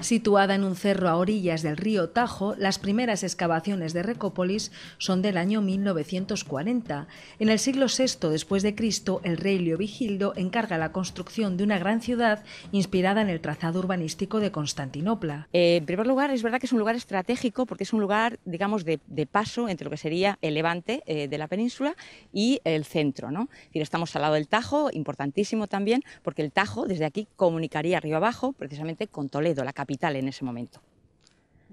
Situada en un cerro a orillas del río Tajo, las primeras excavaciones de Recópolis son del año 1940. En el siglo VI después de Cristo, el rey Leovigildo encarga la construcción de una gran ciudad inspirada en el trazado urbanístico de Constantinopla. Eh, en primer lugar, es verdad que es un lugar estratégico porque es un lugar, digamos, de, paso entre lo que sería el levante eh, de la península y el centro. ¿no? estamos al lado del Tajo, importantísimo también, porque el Tajo desde aquí comunicaría río abajo precisamente con Toledo, la capital capital en ese momento.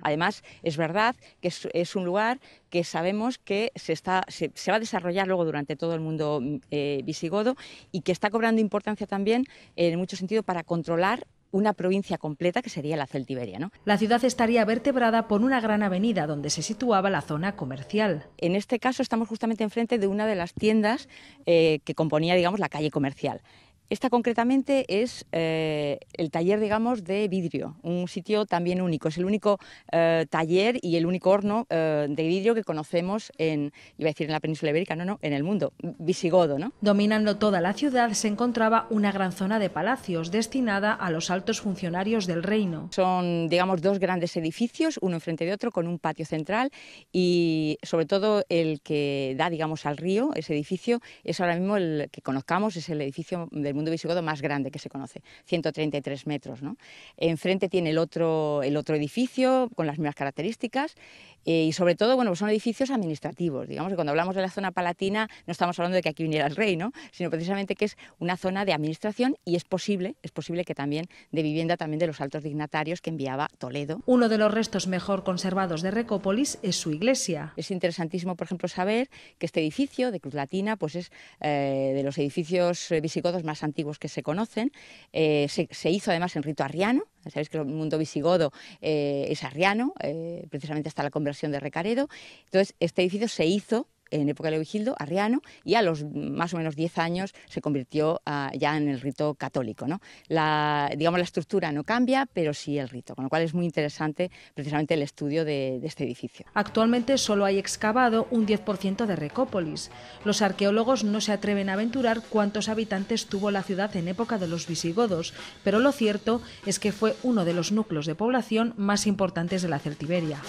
Además, es verdad que es, un lugar que sabemos que se, va a desarrollar luego durante todo el mundo mm, eh, visigodo y que está cobrando importancia también, eh, en mucho sentido, para controlar una provincia completa que sería la Celtiberia. ¿no? La ciudad estaría vertebrada por una gran avenida donde se situaba la zona comercial. En este caso estamos justamente enfrente de una de las tiendas eh, que componía digamos, la calle comercial. Esta concretamente es eh, el taller, digamos, de vidrio, un sitio también único. Es el único eh, taller y el único horno eh, de vidrio que conocemos en, iba a decir en la península ibérica, no, no, en el mundo, visigodo, ¿no? Dominando toda la ciudad se encontraba una gran zona de palacios destinada a los altos funcionarios del reino. Son, digamos, dos grandes edificios, uno enfrente de otro, con un patio central y sobre todo el que da, digamos, al río, ese edificio, es ahora mismo el que conozcamos, es el edificio del mundo visigodo más grande que se conoce, 133 metros. ¿no? Enfrente tiene el otro, el otro edificio con las mismas características eh, y sobre todo, bueno, pues son edificios administrativos. Digamos que cuando hablamos de la zona palatina no estamos hablando de que aquí viniera el rey, ¿no? sino precisamente que es una zona de administración y es posible, es posible que también de vivienda también de los altos dignatarios que enviaba Toledo. Uno de los restos mejor conservados de Recópolis es su iglesia. Es interesantísimo, por ejemplo, saber que este edificio de Cruz Latina pues es eh, de los edificios visigodos más antiguos que se conocen. Eh, se hizo además en rito arriano, Sabéis que el mundo visigodo eh, es arriano, eh, precisamente hasta la conversión de Recaredo. Entonces, este edificio se hizo en época de Leovigildo, arriano, y a los más o menos 10 años se convirtió ah, ya en el rito católico. ¿no? La, digamos, la estructura no cambia, pero sí el rito, con lo cual es muy interesante precisamente el estudio de, este edificio. Actualmente solo hay excavado un 10% de Recópolis. Los arqueólogos no se atreven a aventurar cuántos habitantes tuvo la ciudad en época de los visigodos, pero lo cierto es que fue uno de los núcleos de población más importantes de la Celtiberia.